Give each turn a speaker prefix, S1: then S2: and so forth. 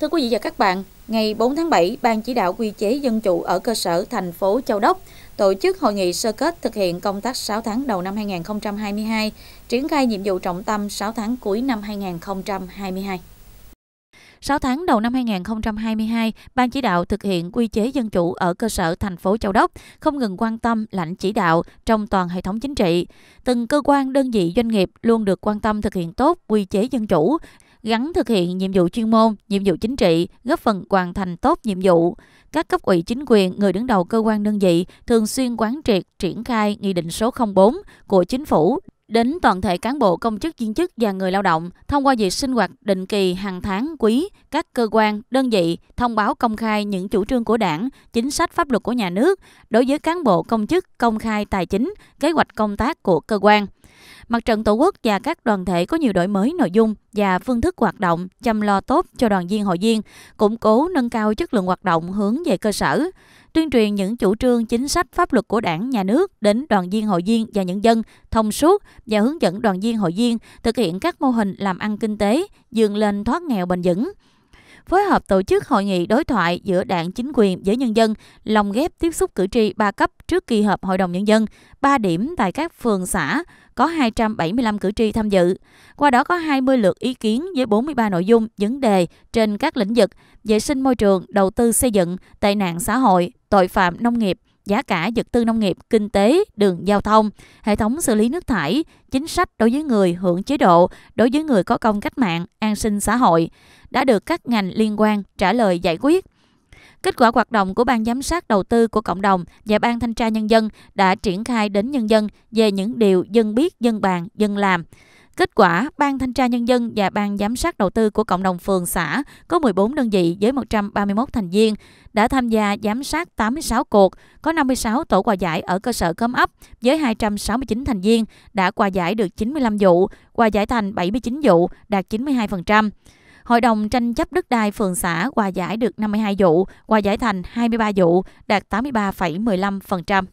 S1: Thưa quý vị và các bạn, ngày 4 tháng 7, Ban chỉ đạo quy chế dân chủ ở cơ sở thành phố Châu Đốc tổ chức hội nghị sơ kết thực hiện công tác 6 tháng đầu năm 2022, triển khai nhiệm vụ trọng tâm 6 tháng cuối năm 2022. 6 tháng đầu năm 2022, Ban chỉ đạo thực hiện quy chế dân chủ ở cơ sở thành phố Châu Đốc không ngừng quan tâm lãnh chỉ đạo trong toàn hệ thống chính trị. Từng cơ quan, đơn vị, doanh nghiệp luôn được quan tâm thực hiện tốt quy chế dân chủ, gắn thực hiện nhiệm vụ chuyên môn, nhiệm vụ chính trị, góp phần hoàn thành tốt nhiệm vụ. Các cấp ủy chính quyền, người đứng đầu cơ quan đơn vị thường xuyên quán triệt triển khai Nghị định số 04 của Chính phủ đến toàn thể cán bộ công chức viên chức và người lao động thông qua việc sinh hoạt định kỳ hàng tháng quý các cơ quan đơn vị thông báo công khai những chủ trương của đảng chính sách pháp luật của nhà nước đối với cán bộ công chức công khai tài chính kế hoạch công tác của cơ quan Mặt trận Tổ quốc và các đoàn thể có nhiều đổi mới nội dung và phương thức hoạt động, chăm lo tốt cho đoàn viên hội viên, củng cố nâng cao chất lượng hoạt động hướng về cơ sở, tuyên truyền những chủ trương chính sách pháp luật của Đảng, nhà nước đến đoàn viên hội viên và nhân dân thông suốt và hướng dẫn đoàn viên hội viên thực hiện các mô hình làm ăn kinh tế, dường lên thoát nghèo bền vững phối hợp tổ chức hội nghị đối thoại giữa đảng chính quyền với nhân dân, lồng ghép tiếp xúc cử tri ba cấp trước kỳ họp Hội đồng Nhân dân, 3 điểm tại các phường xã có 275 cử tri tham dự. Qua đó có 20 lượt ý kiến với 43 nội dung, vấn đề trên các lĩnh vực vệ sinh môi trường, đầu tư xây dựng, tai nạn xã hội, tội phạm nông nghiệp, giá cả vật tư nông nghiệp, kinh tế, đường giao thông, hệ thống xử lý nước thải, chính sách đối với người hưởng chế độ, đối với người có công cách mạng, an sinh xã hội đã được các ngành liên quan trả lời giải quyết. Kết quả hoạt động của Ban Giám sát Đầu tư của Cộng đồng và Ban Thanh tra Nhân dân đã triển khai đến nhân dân về những điều dân biết, dân bàn, dân làm. Kết quả, Ban Thanh tra Nhân dân và Ban Giám sát Đầu tư của Cộng đồng phường xã có 14 đơn vị với 131 thành viên đã tham gia giám sát 86 cuộc, có 56 tổ quà giải ở cơ sở cơm ấp với 269 thành viên đã quà giải được 95 vụ, quà giải thành 79 vụ, đạt 92%. Hội đồng tranh chấp đất đai phường xã quà giải được 52 vụ, quà giải thành 23 vụ, đạt 83,15%.